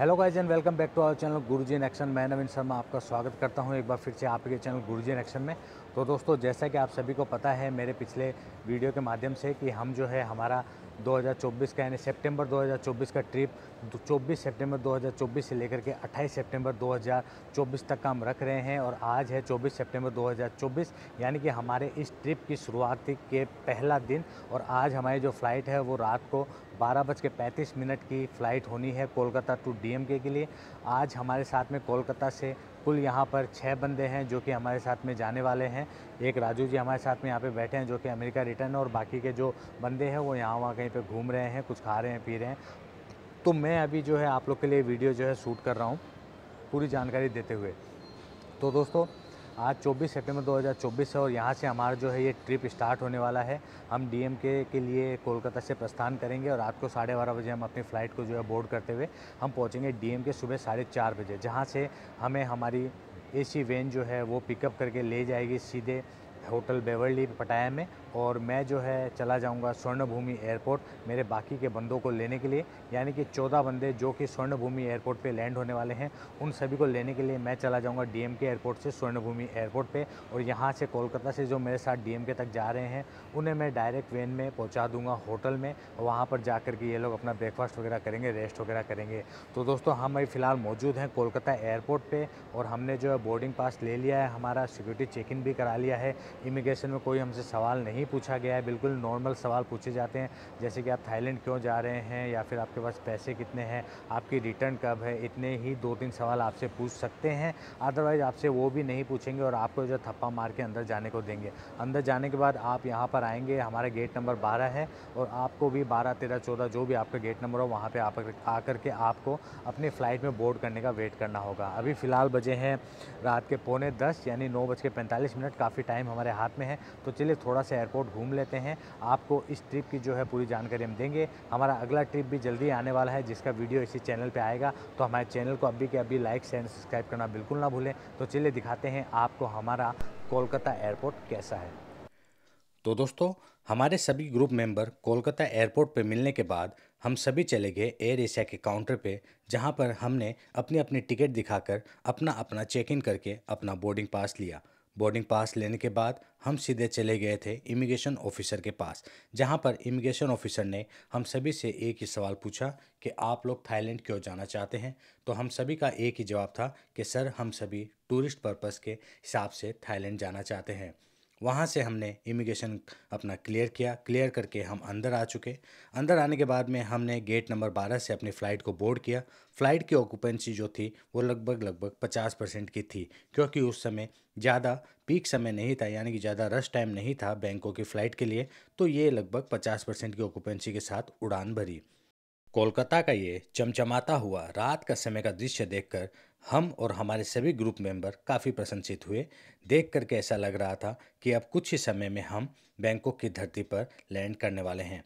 hello guys and welcome back to our channel Guruji in action मैं नवीन शर्मा आपका स्वागत करता हूं एक बार फिर से आपके चैनल गुरुजी इन एक्शन में तो दोस्तों जैसा कि आप सभी को पता है मेरे पिछले वीडियो के माध्यम से कि हम जो है हमारा 2024 का यानी सितंबर 2024 का ट्रिप 24 सितंबर 2024 से लेकर के 28 सितंबर 2024 तक का हम रख रहे हैं और आज है 24 सितंबर 2024 यानी कि हमारे इस ट्रिप की शुरुआती के पहला दिन और आज हमारी जो फ्लाइट है वो रात को बारह बज के पैंतीस मिनट की फ़्लाइट होनी है कोलकाता टू डीएमके के लिए आज हमारे साथ में कोलकाता से कुल यहाँ पर छः बंदे हैं जो कि हमारे साथ में जाने वाले हैं एक राजू जी हमारे साथ में यहाँ पे बैठे हैं जो कि अमेरिका रिटर्न और बाकी के जो बंदे हैं वो यहाँ वहाँ कहीं पे घूम रहे हैं कुछ खा रहे हैं पी रहे हैं तो मैं अभी जो है आप लोग के लिए वीडियो जो है शूट कर रहा हूँ पूरी जानकारी देते हुए तो दोस्तों आज 24 सितंबर 2024 है और यहाँ से हमारा जो है ये ट्रिप स्टार्ट होने वाला है हम डी के के लिए कोलकाता से प्रस्थान करेंगे और रात को साढ़े बारह बजे हम अपनी फ़्लाइट को जो है बोर्ड करते हुए हम पहुँचेंगे डीएम के सुबह साढ़े चार बजे जहाँ से हमें हमारी एसी वैन जो है वो पिकअप करके ले जाएगी सीधे होटल बेवरली पटाया में और मैं जो है चला जाऊंगा स्वर्ण भूमि एयरपोर्ट मेरे बाकी के बंदों को लेने के लिए यानी कि चौदह बंदे जो कि स्वर्ण भूमि एयरपोर्ट पे लैंड होने वाले हैं उन सभी को लेने के लिए मैं चला जाऊंगा डीएमके एयरपोर्ट से स्वर्ण भूमि एयरपोर्ट पे और यहाँ से कोलकाता से जो मेरे साथ डी तक जा रहे हैं उन्हें मैं डायरेक्ट वैन में पहुँचा दूँगा होटल में वहाँ पर जा के ये लोग अपना ब्रेकफास्ट वगैरह करेंगे रेस्ट वगैरह करेंगे तो दोस्तों हम अभी फ़िलहाल मौजूद हैं कोलकाता एयरपोर्ट पर और हमने जो है बोर्डिंग पास ले लिया है हमारा सिक्योरिटी चेक इन भी करा लिया है इमिग्रेशन में कोई हमसे सवाल नहीं पूछा गया है बिल्कुल नॉर्मल सवाल पूछे जाते हैं जैसे कि आप थाईलैंड क्यों जा रहे हैं या फिर आपके पास पैसे कितने हैं आपकी रिटर्न कब है इतने ही दो तीन सवाल आपसे पूछ सकते हैं अदरवाइज़ आपसे वो भी नहीं पूछेंगे और आपको जो थप्पा मार के अंदर जाने को देंगे अंदर जाने के बाद आप यहाँ पर आएँगे हमारा गेट नंबर बारह है और आपको भी बारह तेरह चौदह जो भी आपका गेट नंबर हो वहाँ पर आप करके के आपको अपनी फ़्लाइट में बोर्ड करने का वेट करना होगा अभी फ़िलहाल बजे हैं रात के पौने दस यानी नौ बज के पैंतालीस मिनट काफ़ी टाइम हमारे हमारे हाथ में है तो चलिए थोड़ा सा एयरपोर्ट घूम लेते हैं आपको इस ट्रिप की जो है पूरी जानकारी हम देंगे हमारा अगला ट्रिप भी जल्दी आने वाला है जिसका वीडियो इसी चैनल पर आएगा तो हमारे चैनल को अभी के अभी लाइक शेयर सब्सक्राइब करना बिल्कुल ना भूलें तो चलिए दिखाते हैं आपको हमारा कोलकाता एयरपोर्ट कैसा है तो दोस्तों हमारे सभी ग्रुप मेंबर कोलकाता एयरपोर्ट पर मिलने के बाद हम सभी चले गए एयर एशिया के काउंटर पे जहाँ पर हमने अपनी अपनी टिकट दिखाकर अपना अपना चेक इन करके अपना बोर्डिंग पास लिया बोर्डिंग पास लेने के बाद हम सीधे चले गए थे इमिग्रेशन ऑफिसर के पास जहां पर इमिग्रेशन ऑफिसर ने हम सभी से एक ही सवाल पूछा कि आप लोग थाईलैंड क्यों जाना चाहते हैं तो हम सभी का एक ही जवाब था कि सर हम सभी टूरिस्ट पर्पस के हिसाब से थाईलैंड जाना चाहते हैं वहाँ से हमने इमिग्रेशन अपना क्लियर किया क्लियर करके हम अंदर आ चुके अंदर आने के बाद में हमने गेट नंबर 12 से अपनी फ़्लाइट को बोर्ड किया फ़्लाइट की ऑक्यूपेंसी जो थी वो लगभग लगभग 50 परसेंट की थी क्योंकि उस समय ज़्यादा पीक समय नहीं था यानी कि ज़्यादा रश टाइम नहीं था बैंकों की फ़्लाइट के लिए तो ये लगभग पचास परसेंट की ऑक्यूपेंसी के साथ उड़ान भरी कोलकाता का ये चमचमाता हुआ रात का समय का दृश्य देखकर हम और हमारे सभी ग्रुप मेंबर काफ़ी प्रशंसित हुए देख करके ऐसा लग रहा था कि अब कुछ ही समय में हम बैंकॉक की धरती पर लैंड करने वाले हैं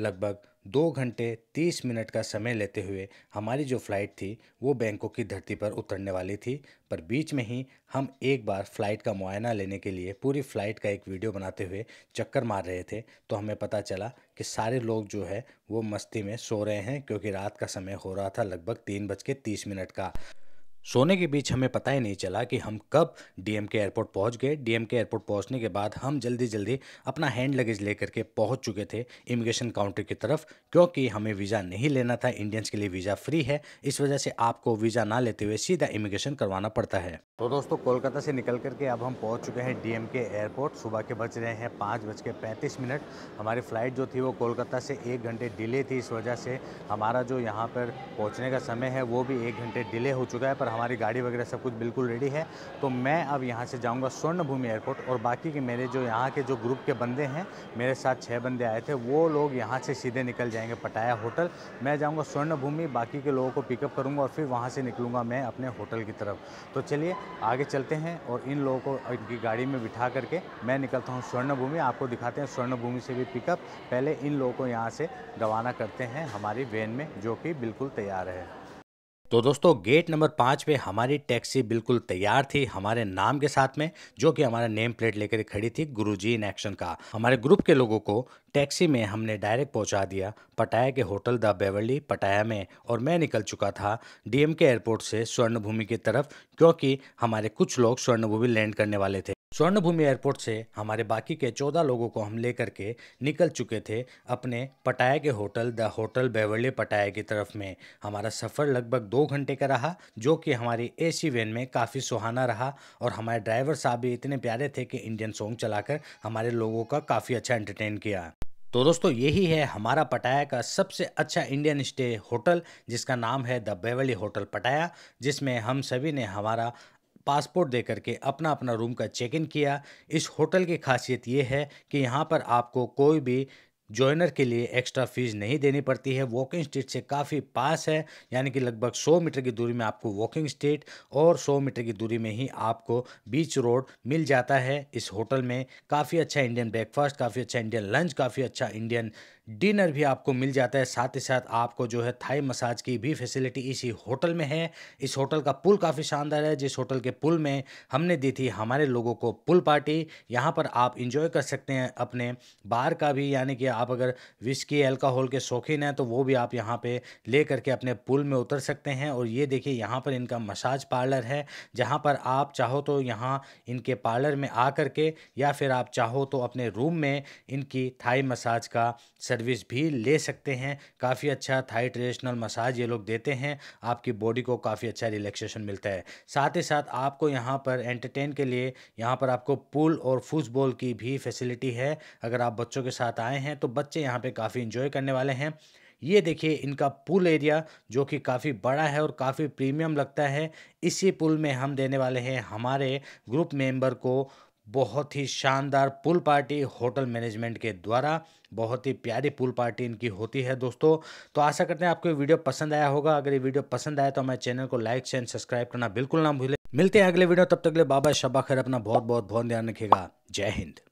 लगभग दो घंटे तीस मिनट का समय लेते हुए हमारी जो फ़्लाइट थी वो बैंकॉक की धरती पर उतरने वाली थी पर बीच में ही हम एक बार फ़्लाइट का मुआयना लेने के लिए पूरी फ़्लाइट का एक वीडियो बनाते हुए चक्कर मार रहे थे तो हमें पता चला कि सारे लोग जो है वो मस्ती में सो रहे हैं क्योंकि रात का समय हो रहा था लगभग तीन बज के तीस मिनट का सोने के बीच हमें पता ही नहीं चला कि हम कब डीएम के एयरपोर्ट पहुंच गए डीएम के एयरपोर्ट पहुंचने के बाद हम जल्दी जल्दी अपना हैंड लगेज लेकर के पहुंच चुके थे इमिग्रेशन काउंटर की तरफ क्योंकि हमें वीज़ा नहीं लेना था इंडियंस के लिए वीज़ा फ्री है इस वजह से आपको वीज़ा ना लेते हुए सीधा इमिग्रेशन करवाना पड़ता है तो दोस्तों कोलकाता से निकल करके अब हम पहुँच चुके हैं डी के एयरपोर्ट सुबह के बज रहे हैं पाँच बज के पैंतीस मिनट हमारी फ़्लाइट जो थी वो कोलकाता से एक घंटे डिले थी इस वजह से हमारा जो यहाँ पर पहुँचने का समय है वो भी एक घंटे डिले हो चुका है पर हमारी गाड़ी वगैरह सब कुछ बिल्कुल रेडी है तो मैं अब यहाँ से जाऊँगा स्वर्ण भूमि एयरपोर्ट और बाकी के मेरे जो यहाँ के जो ग्रुप के बंदे हैं मेरे साथ छः बंदे आए थे वो लोग यहाँ से सीधे निकल जाएंगे पटाया होटल मैं जाऊँगा स्वर्ण भूमि बाकी के लोगों को पिकअप करूँगा और फिर वहाँ से निकलूँगा मैं अपने होटल की तरफ तो चलिए आगे चलते हैं और इन लोगों को इनकी गाड़ी में बिठा करके मैं निकलता हूँ स्वर्ण भूमि आपको दिखाते हैं स्वर्ण भूमि से भी पिकअप पहले इन लोगों को यहाँ से रवाना करते हैं हमारी वैन में जो कि बिल्कुल तैयार है तो दोस्तों गेट नंबर पाँच पे हमारी टैक्सी बिल्कुल तैयार थी हमारे नाम के साथ में जो कि हमारा नेम प्लेट लेकर खड़ी थी गुरुजी इन एक्शन का हमारे ग्रुप के लोगों को टैक्सी में हमने डायरेक्ट पहुंचा दिया पटाया के होटल द बेवली पटाया में और मैं निकल चुका था डीएम के एयरपोर्ट से स्वर्णभूमि की तरफ क्योंकि हमारे कुछ लोग स्वर्णभूमि लैंड करने वाले थे स्वर्णभूमि एयरपोर्ट से हमारे बाकी के चौदह लोगों को हम ले करके निकल चुके थे अपने पटाया के होटल द होटल बेवरली पटाया की तरफ में हमारा सफ़र लगभग दो घंटे का रहा जो कि हमारी एसी वैन में काफ़ी सुहाना रहा और हमारे ड्राइवर साहब भी इतने प्यारे थे कि इंडियन सॉन्ग चलाकर हमारे लोगों का काफ़ी अच्छा एंटरटेन किया तो दोस्तों यही है हमारा पटाया का सबसे अच्छा इंडियन स्टे होटल जिसका नाम है द बेवली होटल पटाया जिसमें हम सभी ने हमारा पासपोर्ट दे करके अपना अपना रूम का चेक इन किया इस होटल की खासियत ये है कि यहाँ पर आपको कोई भी ज्वाइनर के लिए एक्स्ट्रा फीस नहीं देनी पड़ती है वॉकिंग स्ट्रीट से काफ़ी पास है यानी कि लगभग 100 मीटर की दूरी में आपको वॉकिंग स्ट्रीट और 100 मीटर की दूरी में ही आपको बीच रोड मिल जाता है इस होटल में काफ़ी अच्छा इंडियन ब्रेकफास्ट काफ़ी अच्छा इंडियन लंच काफ़ी अच्छा इंडियन डिनर भी आपको मिल जाता है साथ ही साथ आपको जो है थाई मसाज की भी फैसिलिटी इसी होटल में है इस होटल का पुल काफ़ी शानदार है जिस होटल के पुल में हमने दी थी हमारे लोगों को पुल पार्टी यहाँ पर आप इंजॉय कर सकते हैं अपने बार का भी यानी कि आप अगर विस्की अल्कोहल के शौकीन हैं तो वो भी आप यहाँ पे ले करके अपने पूल में उतर सकते हैं और ये देखिए यहाँ पर इनका मसाज पार्लर है जहाँ पर आप चाहो तो यहाँ इनके पार्लर में आ करके या फिर आप चाहो तो अपने रूम में इनकी थाई मसाज का सर्विस भी ले सकते हैं काफ़ी अच्छा थाई ट्रेडिशनल मसाज ये लोग देते हैं आपकी बॉडी को काफ़ी अच्छा रिलैक्सेशन मिलता है साथ ही साथ आपको यहाँ पर एंटरटेन के लिए यहाँ पर आपको पूल और फुटबॉल की भी फैसिलिटी है अगर आप बच्चों के साथ आए हैं तो तो बच्चे यहाँ पे काफ़ी इन्जॉय करने वाले हैं ये देखिए इनका पूल एरिया जो कि काफ़ी बड़ा है और काफ़ी प्रीमियम लगता है इसी पुल में हम देने वाले हैं हमारे ग्रुप मेंबर को बहुत ही शानदार पूल पार्टी होटल मैनेजमेंट के द्वारा बहुत ही प्यारी पूल पार्टी इनकी होती है दोस्तों तो आशा करते हैं आपको वीडियो पसंद आया होगा अगर ये वीडियो पसंद आया तो हमारे चैनल को लाइक शेयर सब्सक्राइब करना बिल्कुल ना भूलें मिलते हैं अगले वीडियो तब तक ले बाबा शबा खैर अपना बहुत बहुत बहुत ध्यान रखेगा जय हिंद